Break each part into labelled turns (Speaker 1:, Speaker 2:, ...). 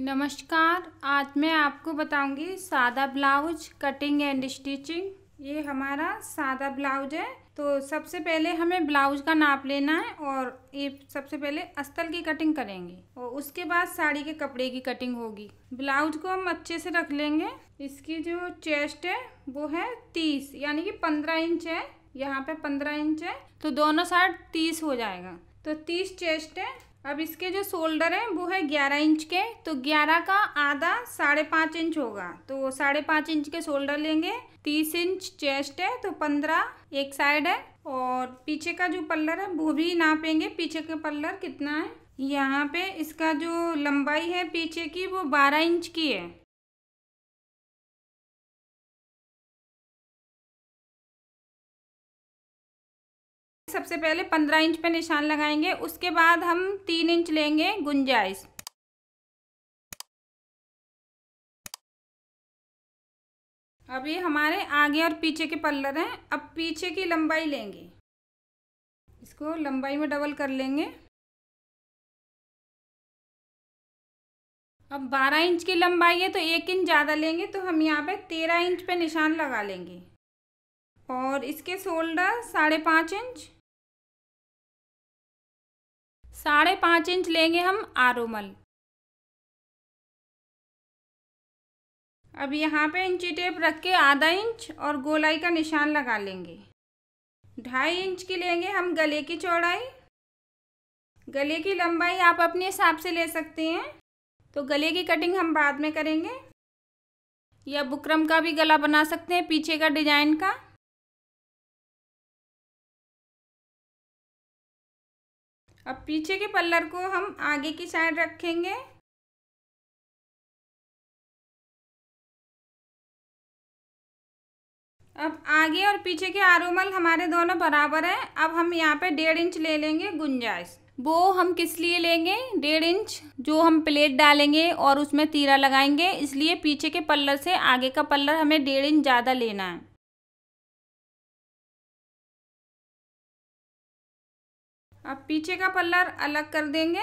Speaker 1: नमस्कार आज मैं आपको बताऊंगी सादा ब्लाउज कटिंग एंड स्टिचिंग ये हमारा सादा ब्लाउज है तो सबसे पहले हमें ब्लाउज का नाप लेना है और ये सबसे पहले अस्तल की कटिंग करेंगे और उसके बाद साड़ी के कपड़े की कटिंग होगी ब्लाउज को हम अच्छे से रख लेंगे इसकी जो चेस्ट है वो है तीस यानी कि पंद्रह इंच है यहाँ पे पंद्रह इंच है तो दोनों साइड तीस हो जाएगा तो तीस चेस्ट है अब इसके जो शोल्डर हैं वो है ग्यारह इंच के तो ग्यारह का आधा साढ़े पाँच इंच होगा तो साढ़े पाँच इंच के शोल्डर लेंगे तीस इंच चेस्ट है तो पंद्रह एक साइड है और पीछे का जो पल्लर है वो भी नापेंगे पीछे का पल्लर कितना है यहाँ पे इसका जो लंबाई है पीछे
Speaker 2: की वो बारह इंच की है सबसे पहले पंद्रह इंच पे निशान लगाएंगे उसके बाद हम तीन इंच लेंगे गुंजाइश अब ये हमारे आगे और पीछे के पल्लर हैं अब पीछे की लंबाई लेंगे इसको लंबाई में डबल कर लेंगे
Speaker 1: अब 12 इंच की लंबाई है तो एक इंच ज़्यादा लेंगे तो हम यहाँ पे 13 इंच पे निशान लगा
Speaker 2: लेंगे और इसके शोल्डर साढ़े पाँच इंच साढ़े पाँच इंच लेंगे हम आरोमल अब यहाँ पे इंची टेप रख के आधा इंच
Speaker 1: और गोलाई का निशान लगा लेंगे ढाई इंच की लेंगे हम गले की चौड़ाई गले की लंबाई आप अपने हिसाब से ले सकते हैं तो गले
Speaker 2: की कटिंग हम बाद में करेंगे या बुकरम का भी गला बना सकते हैं पीछे का डिजाइन का अब पीछे के पल्लर को हम आगे की साइड रखेंगे अब आगे और पीछे के आरोमल हमारे दोनों बराबर हैं अब हम यहाँ पे डेढ़ इंच ले
Speaker 1: लेंगे गुंजाइश वो हम किस लिए लेंगे डेढ़ इंच जो हम प्लेट डालेंगे और
Speaker 2: उसमें तीरा लगाएंगे इसलिए पीछे के पल्लर से आगे का पल्लर हमें डेढ़ इंच ज़्यादा लेना है अब पीछे का पल्लर अलग कर देंगे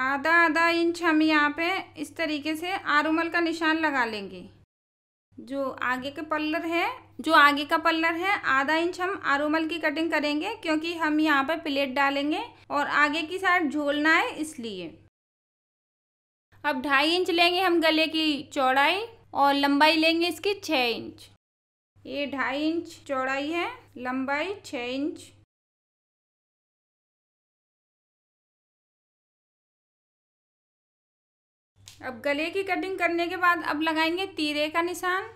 Speaker 2: आधा आधा इंच हम यहाँ पे इस
Speaker 1: तरीके से आरुमल का निशान लगा लेंगे जो आगे का पल्लर है जो आगे का पल्लर है आधा इंच हम आरुमल की कटिंग करेंगे क्योंकि हम यहाँ पे प्लेट डालेंगे और आगे की साइड झोलना है इसलिए अब ढाई इंच लेंगे हम गले की चौड़ाई और लंबाई लेंगे इसकी छः इंच ये
Speaker 2: ढाई इंच चौड़ाई है लंबाई छः इंच अब गले की कटिंग करने के बाद अब लगाएंगे तीरे का निशान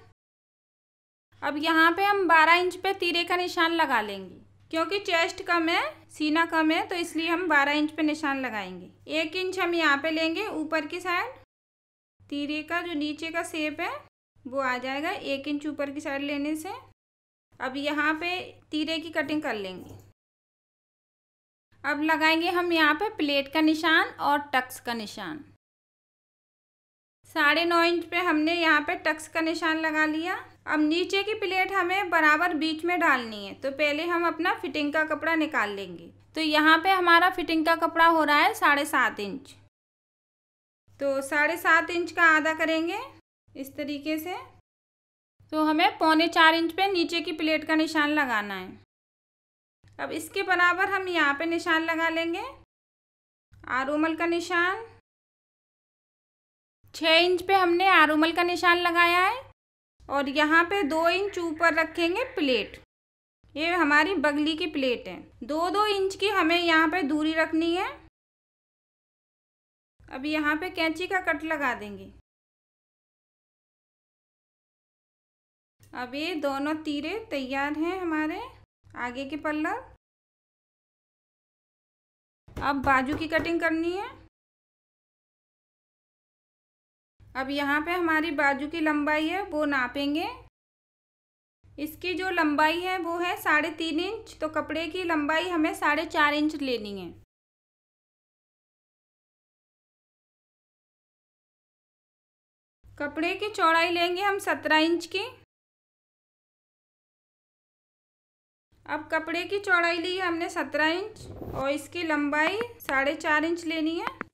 Speaker 2: अब यहाँ
Speaker 1: पे हम 12 इंच पे तीरे का निशान लगा लेंगे क्योंकि चेस्ट कम है सीना कम है तो इसलिए हम 12 इंच पे निशान लगाएंगे एक इंच हम यहाँ पे लेंगे ऊपर की साइड तीरे का जो नीचे का सेप है वो आ जाएगा एक इंच ऊपर की साइड लेने से अब यहाँ पे तीरे की कटिंग कर लेंगे अब लगाएंगे हम यहाँ पे प्लेट का निशान और टक्स का निशान साढ़े नौ इंच पे हमने यहाँ पे टक्स का निशान लगा लिया अब नीचे की प्लेट हमें बराबर बीच में डालनी है तो पहले हम अपना फिटिंग का कपड़ा निकाल लेंगे तो यहाँ पे हमारा फिटिंग का कपड़ा हो रहा है साढ़े सात इंच तो साढ़े सात इंच का आधा करेंगे इस तरीके से तो हमें पौने चार इंच पे नीचे की प्लेट का निशान लगाना है अब इसके बराबर हम यहाँ पे निशान लगा लेंगे आरोमल का निशान छः इंच पे हमने आरूमल का निशान लगाया है और यहाँ पे दो इंच ऊपर रखेंगे प्लेट ये हमारी बगली की प्लेट है दो दो इंच की हमें यहाँ
Speaker 2: पे दूरी रखनी है अब यहाँ पे कैंची का कट लगा देंगे अब ये दोनों तीरे तैयार हैं हमारे आगे के पल्लर अब बाजू की कटिंग करनी है अब यहाँ पे हमारी बाजू की लंबाई है वो नापेंगे इसकी जो लंबाई है वो है साढ़े तीन इंच तो कपड़े की लंबाई हमें साढ़े चार इंच लेनी है कपड़े की चौड़ाई लेंगे हम सत्रह इंच की अब कपड़े की चौड़ाई ली हमने सत्रह इंच और इसकी लंबाई साढ़े चार इंच लेनी है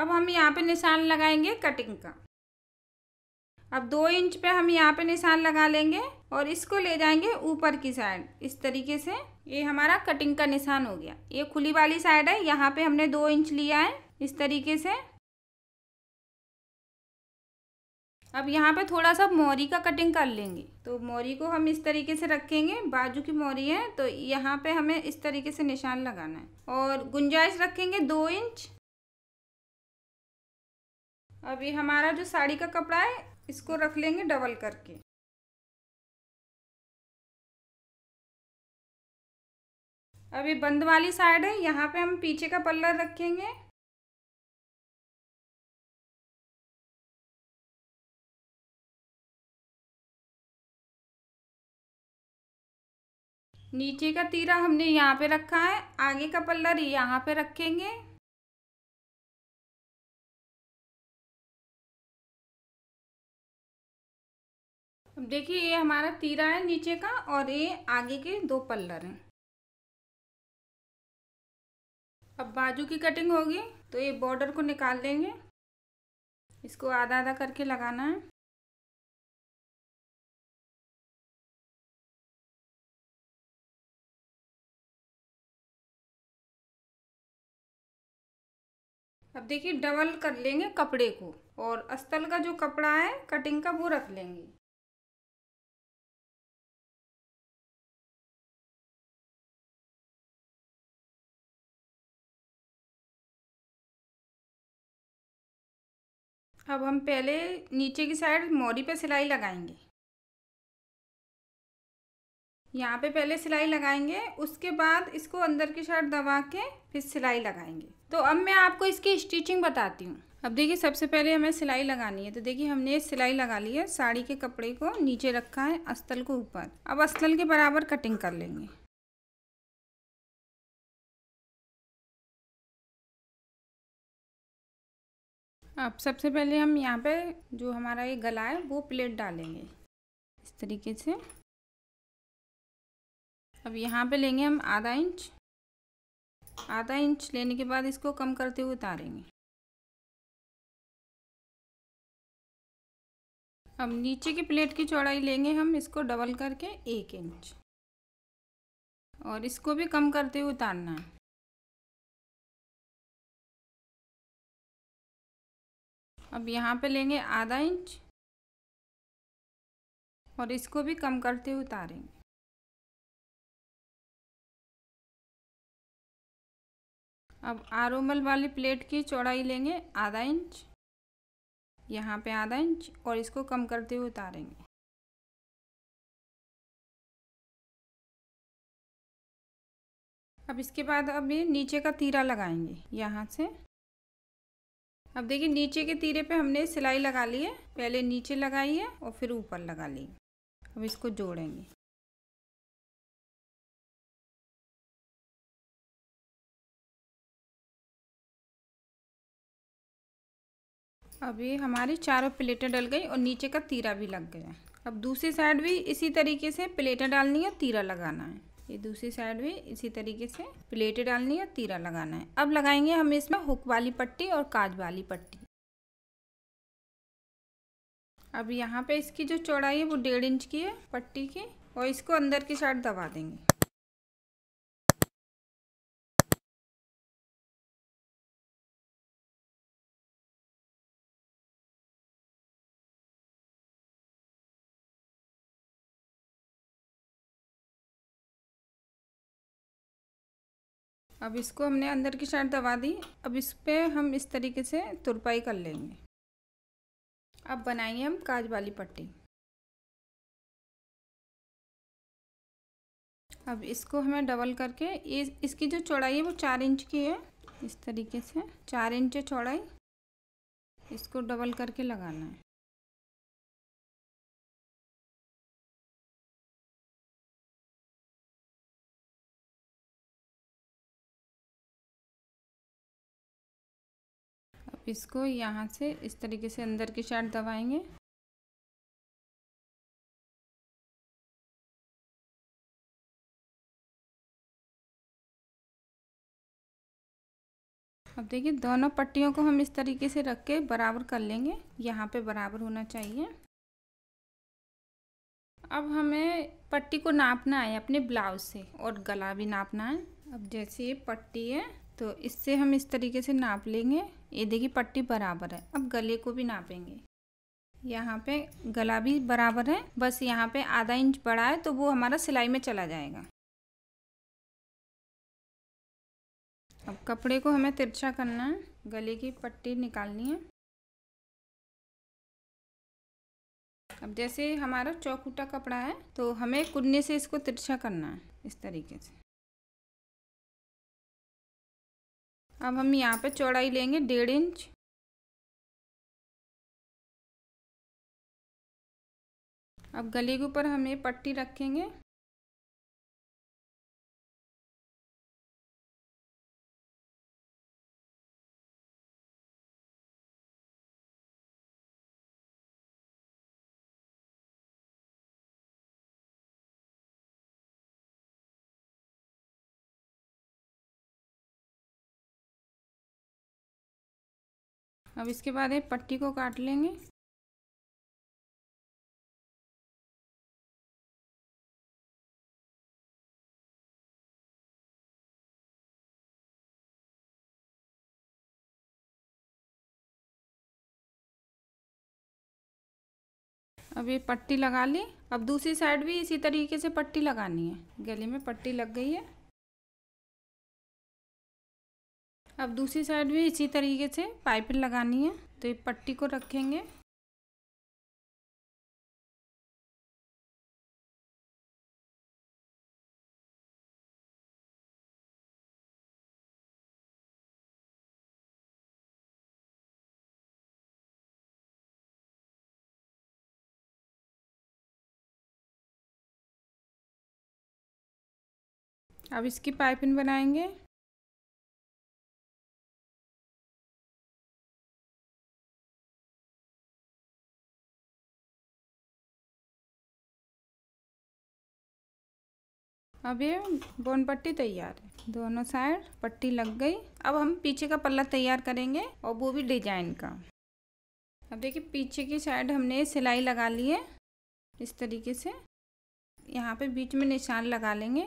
Speaker 2: अब हम यहाँ पे निशान लगाएंगे कटिंग का अब दो इंच पे हम
Speaker 1: यहाँ पे निशान लगा लेंगे और इसको ले जाएंगे ऊपर की साइड इस तरीके से ये हमारा कटिंग का निशान हो गया ये खुली वाली साइड है यहाँ पे हमने दो इंच लिया है इस तरीके से अब यहाँ पे थोड़ा सा मोरी का कटिंग कर लेंगे तो मोरी को हम इस तरीके से रखेंगे बाजू की मोरी है तो यहाँ पे हमें इस तरीके से निशान लगाना है और गुंजाइश रखेंगे दो इंच
Speaker 2: अभी हमारा जो साड़ी का कपड़ा है इसको रख लेंगे डबल करके अभी बंद वाली साइड है यहाँ पे हम पीछे का पल्ला रखेंगे नीचे का तीरा हमने यहाँ पे रखा है आगे का पल्लर यहाँ पे रखेंगे अब देखिए ये हमारा तीरा है नीचे का और ये आगे के दो पल्लर हैं अब बाजू की कटिंग होगी तो ये बॉर्डर को निकाल देंगे इसको आधा आधा करके लगाना है अब देखिए डबल कर लेंगे कपड़े को और अस्तल का जो कपड़ा है कटिंग का वो रख लेंगे अब हम पहले नीचे की साइड मोरी पे सिलाई लगाएंगे यहाँ पे पहले सिलाई लगाएंगे उसके
Speaker 1: बाद इसको अंदर की साइड दबा के फिर सिलाई लगाएंगे तो अब मैं आपको इसकी स्टिचिंग बताती हूँ अब देखिए सबसे पहले हमें सिलाई लगानी है तो देखिए हमने सिलाई लगा ली है साड़ी के कपड़े
Speaker 2: को नीचे रखा है अस्तल को ऊपर अब अस्तल के बराबर कटिंग कर लेंगे अब सबसे पहले हम यहाँ पे जो हमारा ये गला है वो प्लेट डालेंगे
Speaker 1: इस तरीके से अब यहाँ पे लेंगे हम
Speaker 2: आधा इंच आधा इंच लेने के बाद इसको कम करते हुए उतारेंगे अब नीचे की प्लेट की चौड़ाई लेंगे हम इसको डबल करके एक इंच और इसको भी कम करते हुए उतारना है अब यहाँ पे लेंगे आधा इंच और इसको भी कम करते हुए उतारेंगे अब आरोमल वाली प्लेट की चौड़ाई लेंगे आधा इंच यहाँ पे आधा इंच और इसको कम करते हुए उतारेंगे अब इसके बाद अब ये नीचे का तीरा लगाएंगे यहाँ से
Speaker 1: अब देखिए नीचे के तीरे पे हमने सिलाई लगा ली है पहले नीचे लगाई है और फिर ऊपर लगा
Speaker 2: ली अब इसको जोड़ेंगे अभी हमारी चारों प्लेटें डल गई और नीचे का तीरा भी लग गया
Speaker 1: अब दूसरी साइड भी इसी तरीके से प्लेटें डालनी है तीरा लगाना है ये दूसरी साइड भी इसी तरीके से प्लेटें डालनी है तीरा लगाना है अब लगाएंगे हम इसमें हुक वाली पट्टी और काज वाली पट्टी अब यहाँ पे इसकी जो चौड़ाई
Speaker 2: है वो डेढ़ इंच की है पट्टी की और इसको अंदर की साइड दबा देंगे अब इसको हमने अंदर की साइड दबा दी अब इस पर हम इस तरीके से तुरपाई कर लेंगे अब बनाएंगे हम काज वाली पट्टी अब इसको हमें डबल
Speaker 1: करके इस, इसकी जो चौड़ाई है वो चार इंच की है इस तरीके से चार इंच चौड़ाई
Speaker 2: इसको डबल करके लगाना है इसको यहाँ से इस तरीके से अंदर की साइड दबाएंगे अब देखिए दोनों पट्टियों को हम इस
Speaker 1: तरीके से रख के बराबर कर लेंगे यहाँ पे बराबर होना चाहिए अब हमें पट्टी को नापना है अपने ब्लाउज से और गला भी नापना है अब जैसे ये पट्टी है तो इससे हम इस तरीके से नाप लेंगे ये देखिए पट्टी बराबर है अब गले को भी नापेंगे यहाँ पे गला भी बराबर है बस यहाँ पे आधा इंच बड़ा है तो वो हमारा सिलाई में चला जाएगा
Speaker 2: अब कपड़े को हमें तिरछा करना है गले की पट्टी निकालनी है अब जैसे
Speaker 1: हमारा चौकूटा कपड़ा है तो हमें कुन्ने से इसको तिरछा करना है इस तरीके से
Speaker 2: अब हम यहाँ पे चौड़ाई लेंगे डेढ़ इंच अब गले के ऊपर हम ये पट्टी रखेंगे अब इसके बाद एक पट्टी को काट लेंगे अब ये पट्टी लगा
Speaker 1: ली अब दूसरी साइड भी इसी तरीके से पट्टी लगानी है गले में पट्टी लग गई है
Speaker 2: अब दूसरी साइड भी इसी तरीके से पाइपिंग लगानी है तो ये पट्टी को रखेंगे अब इसकी पाइपिंग बनाएंगे अब ये बोन पट्टी
Speaker 1: तैयार है दोनों साइड पट्टी लग गई अब हम पीछे का पल्ला तैयार करेंगे और वो भी डिजाइन का अब देखिए पीछे की साइड हमने सिलाई लगा ली है
Speaker 2: इस तरीके से यहाँ पे बीच में निशान लगा लेंगे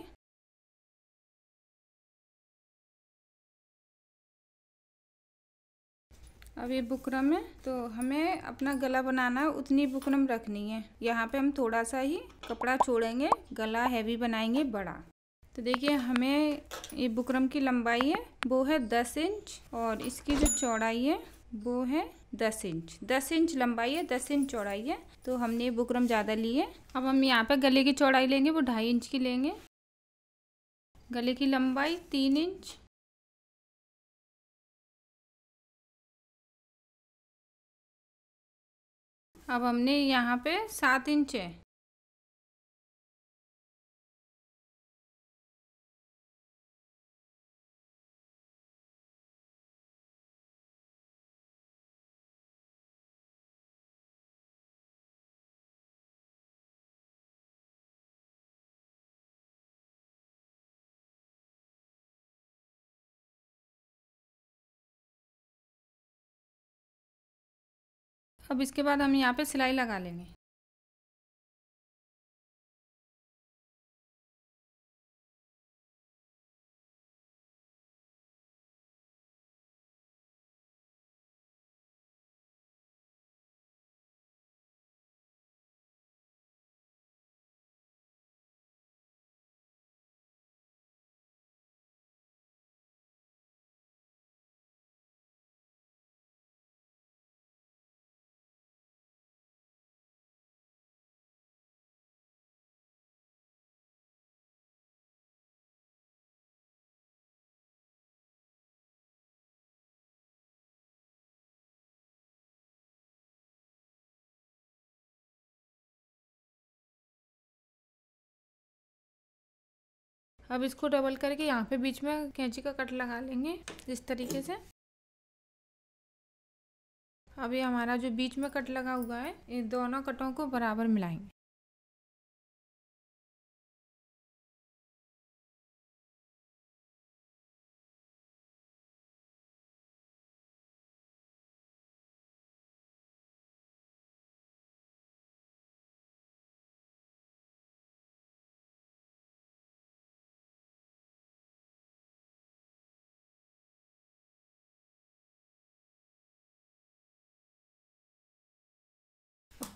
Speaker 2: अभी बुकरम है तो हमें अपना गला बनाना है उतनी बुकरम रखनी है यहाँ पे हम
Speaker 1: थोड़ा सा ही कपड़ा छोड़ेंगे गला हैवी बनाएंगे बड़ा तो देखिए हमें ये बुकरम की लंबाई है वो है दस इंच और इसकी जो चौड़ाई है वो है दस इंच दस इंच लंबाई है दस इंच चौड़ाई है तो हमने ये बुकरम ज़्यादा ली
Speaker 2: है अब हम यहाँ पर गले की चौड़ाई लेंगे वो ढाई इंच की लेंगे गले की लंबाई तीन इंच अब हमने यहाँ पे सात इंच है अब इसके बाद हम यहाँ पे सिलाई लगा लेंगे अब इसको डबल करके यहाँ पे बीच में कैंची का कट लगा लेंगे इस तरीके से अभी हमारा जो बीच में कट लगा हुआ है इन दोनों कटों को बराबर मिलाएंगे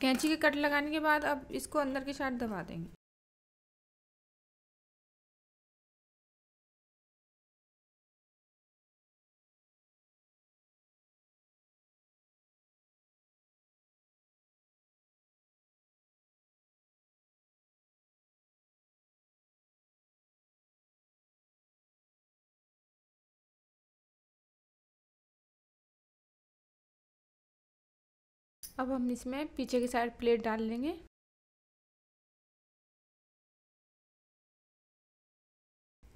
Speaker 2: कैंची के कट लगाने के बाद अब इसको अंदर के साइड दबा देंगे अब हम इसमें पीछे की साइड प्लेट डाल लेंगे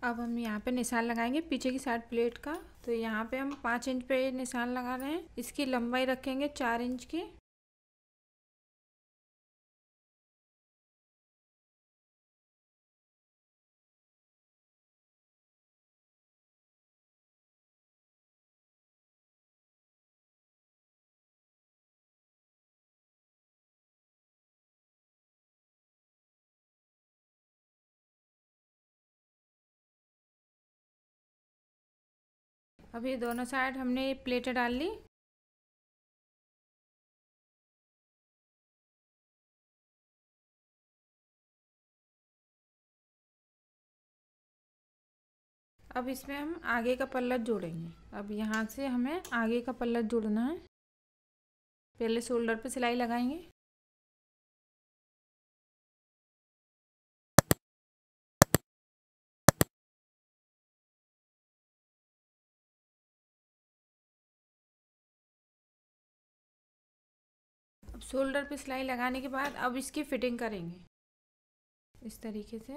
Speaker 2: अब हम यहाँ
Speaker 1: पे निशान लगाएंगे पीछे की साइड प्लेट का तो यहाँ पे हम पाँच इंच पे निशान लगा रहे हैं इसकी लंबाई रखेंगे
Speaker 2: चार इंच की अब ये दोनों साइड हमने प्लेटें डाल ली अब इसमें हम आगे का पल्ला जोड़ेंगे अब यहाँ से हमें आगे का पल्ला जोड़ना है पहले शोल्डर पे सिलाई लगाएंगे अब शोल्डर पे सिलाई लगाने के बाद अब इसकी फिटिंग
Speaker 1: करेंगे इस तरीके से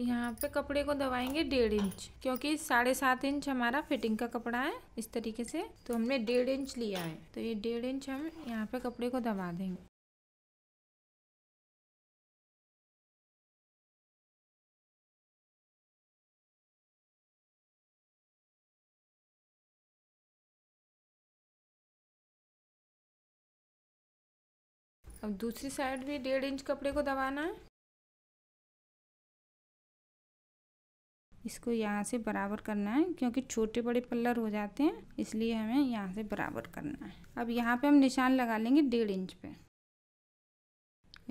Speaker 1: यहाँ पे कपड़े को दबाएंगे डेढ़ इंच क्योंकि साढ़े सात इंच हमारा फिटिंग का कपड़ा है इस तरीके से तो हमने डेढ़ इंच लिया है
Speaker 2: तो ये डेढ़ इंच हम यहाँ पे कपड़े को दबा देंगे अब दूसरी साइड भी डेढ़ इंच कपड़े को दबाना है इसको यहाँ
Speaker 1: से बराबर करना है क्योंकि छोटे बड़े पल्लर हो जाते हैं इसलिए हमें यहाँ से बराबर करना
Speaker 2: है अब यहाँ पे हम निशान लगा लेंगे डेढ़ इंच पे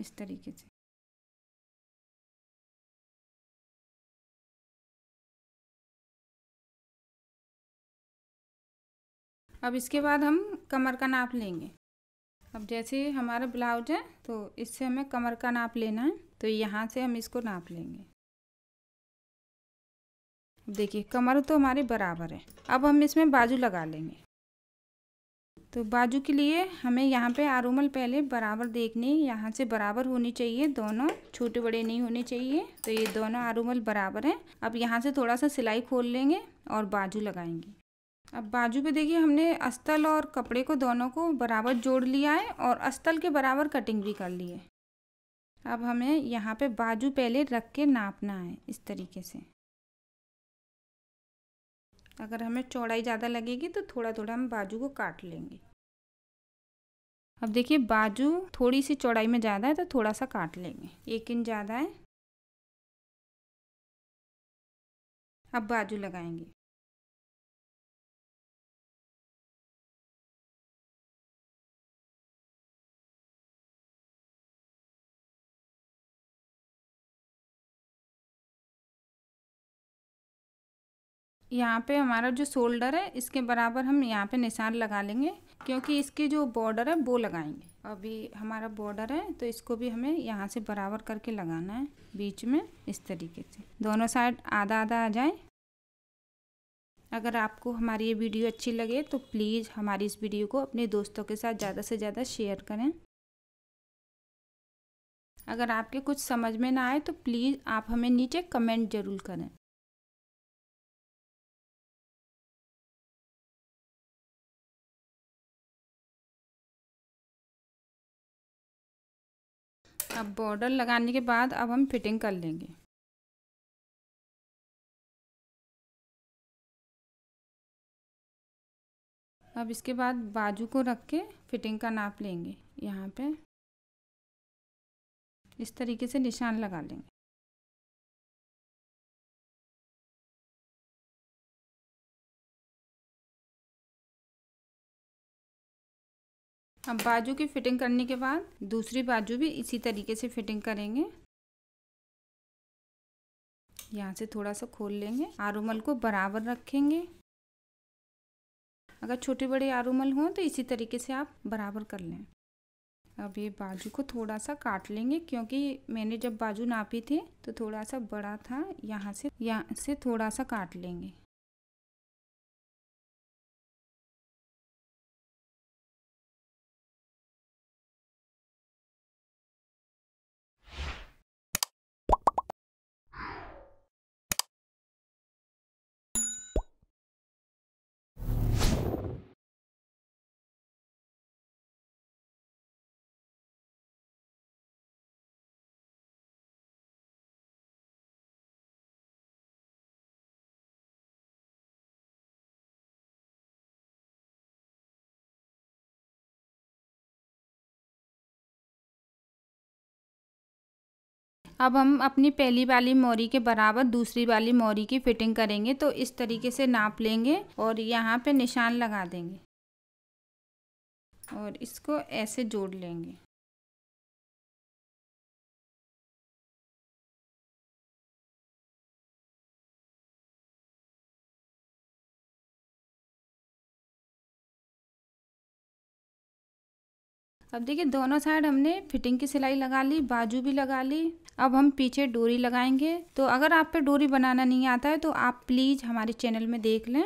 Speaker 2: इस तरीके से अब इसके बाद हम
Speaker 1: कमर का नाप लेंगे अब जैसे हमारा ब्लाउज है तो इससे हमें कमर का नाप लेना है तो यहाँ से हम इसको नाप लेंगे देखिए कमर तो हमारी बराबर है अब हम इसमें बाजू लगा लेंगे तो बाजू के लिए हमें यहाँ पे आरूमल पहले बराबर देखनी यहाँ से बराबर होनी चाहिए दोनों छोटे बड़े नहीं होने चाहिए तो ये दोनों आरूमल बराबर हैं अब यहाँ से थोड़ा सा सिलाई खोल लेंगे और बाजू लगाएंगे अब बाजू पे देखिए हमने अस्तल और कपड़े को दोनों को बराबर जोड़ लिया है और अस्तल के बराबर कटिंग भी कर ली है अब हमें यहाँ पे बाजू पहले रख के नापना है इस तरीके से अगर हमें चौड़ाई ज़्यादा लगेगी तो थोड़ा थोड़ा हम बाजू को काट लेंगे
Speaker 2: अब देखिए बाजू थोड़ी सी चौड़ाई में ज़्यादा है तो थोड़ा सा काट लेंगे एक इंच ज़्यादा है अब बाजू लगाएंगे यहाँ पे हमारा जो शोल्डर है इसके बराबर हम यहाँ पे निशान लगा लेंगे
Speaker 1: क्योंकि इसके जो बॉर्डर है वो लगाएंगे अभी हमारा बॉर्डर है तो इसको भी हमें यहाँ से बराबर करके लगाना है बीच में इस तरीके से दोनों साइड आधा आधा आ जाए अगर आपको हमारी ये वीडियो अच्छी लगे तो प्लीज़ हमारी इस वीडियो को अपने दोस्तों के साथ ज़्यादा से ज़्यादा शेयर करें अगर
Speaker 2: आपके कुछ समझ में ना आए तो प्लीज़ आप हमें नीचे कमेंट ज़रूर करें अब बॉर्डर लगाने के बाद अब हम फिटिंग कर लेंगे अब इसके बाद बाजू को रख के फिटिंग का नाप लेंगे यहाँ पे इस तरीके से निशान लगा लेंगे अब बाजू की फिटिंग करने के बाद दूसरी बाजू भी इसी तरीके से फिटिंग
Speaker 1: करेंगे यहाँ से थोड़ा सा खोल लेंगे आरूमल को बराबर रखेंगे अगर छोटे बड़े आरूमल हों तो इसी तरीके से आप बराबर कर लें अब ये बाजू को थोड़ा सा काट लेंगे क्योंकि मैंने जब बाजू नापी थी तो थोड़ा सा बड़ा था यहाँ से यहाँ से थोड़ा सा काट
Speaker 2: लेंगे अब हम अपनी पहली वाली मोरी के बराबर दूसरी वाली मोरी की फिटिंग करेंगे
Speaker 1: तो इस तरीके से नाप लेंगे और यहाँ पे निशान लगा देंगे
Speaker 2: और इसको ऐसे जोड़ लेंगे अब देखिए दोनों साइड हमने फिटिंग की सिलाई लगा ली बाजू भी लगा
Speaker 1: ली अब हम पीछे डोरी लगाएंगे तो अगर आप पे डोरी बनाना नहीं आता है तो आप प्लीज़ हमारे चैनल में देख लें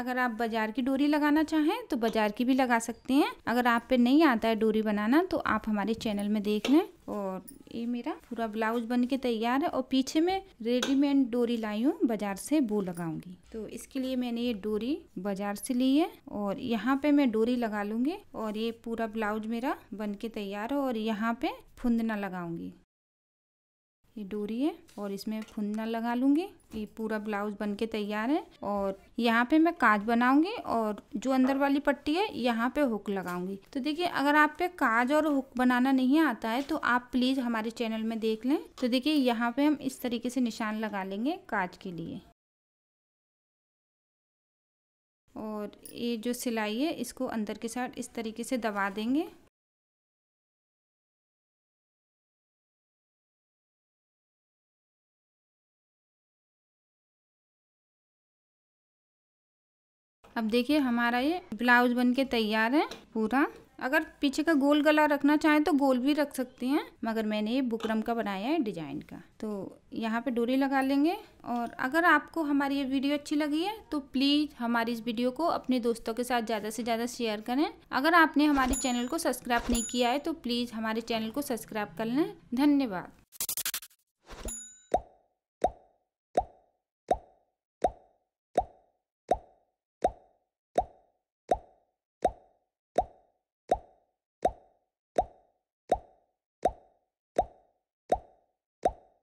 Speaker 1: अगर आप बाजार की डोरी लगाना चाहें तो बाजार की भी लगा सकते हैं अगर आप पे नहीं आता है डोरी बनाना तो आप हमारे चैनल में देख लें और ये मेरा पूरा ब्लाउज बन के तैयार है और पीछे में रेडीमेड डोरी लाई हूँ बाजार से वो लगाऊंगी तो इसके लिए मैंने ये डोरी बाजार से ली है और यहाँ पे मैं डोरी लगा लूँगी और ये पूरा ब्लाउज मेरा बन के तैयार है और यहाँ पे फुंदना लगाऊंगी ये डोरी है और इसमें फुंदना लगा लूंगी ये पूरा ब्लाउज बन के तैयार है और यहाँ पे मैं काज बनाऊंगी और जो अंदर वाली पट्टी है यहाँ पे हुक लगाऊंगी तो देखिए अगर आप पे काज और हुक बनाना नहीं आता है तो आप प्लीज़ हमारे चैनल में देख लें तो देखिए यहाँ पे हम इस तरीके से निशान लगा लेंगे काज
Speaker 2: के लिए और ये जो सिलाई है इसको अंदर के साइड इस तरीके से दबा देंगे अब देखिए हमारा ये ब्लाउज
Speaker 1: बन के तैयार है पूरा अगर पीछे का गोल गला रखना चाहें तो गोल भी रख सकते हैं मगर मैंने ये बुकरम का बनाया है डिजाइन का तो यहाँ पे डोरी लगा लेंगे और अगर आपको हमारी ये वीडियो अच्छी लगी है तो प्लीज़ हमारी इस वीडियो को अपने दोस्तों के साथ ज़्यादा से ज़्यादा शेयर करें अगर आपने हमारे चैनल को सब्सक्राइब नहीं किया है तो प्लीज़ हमारे चैनल को सब्सक्राइब कर लें धन्यवाद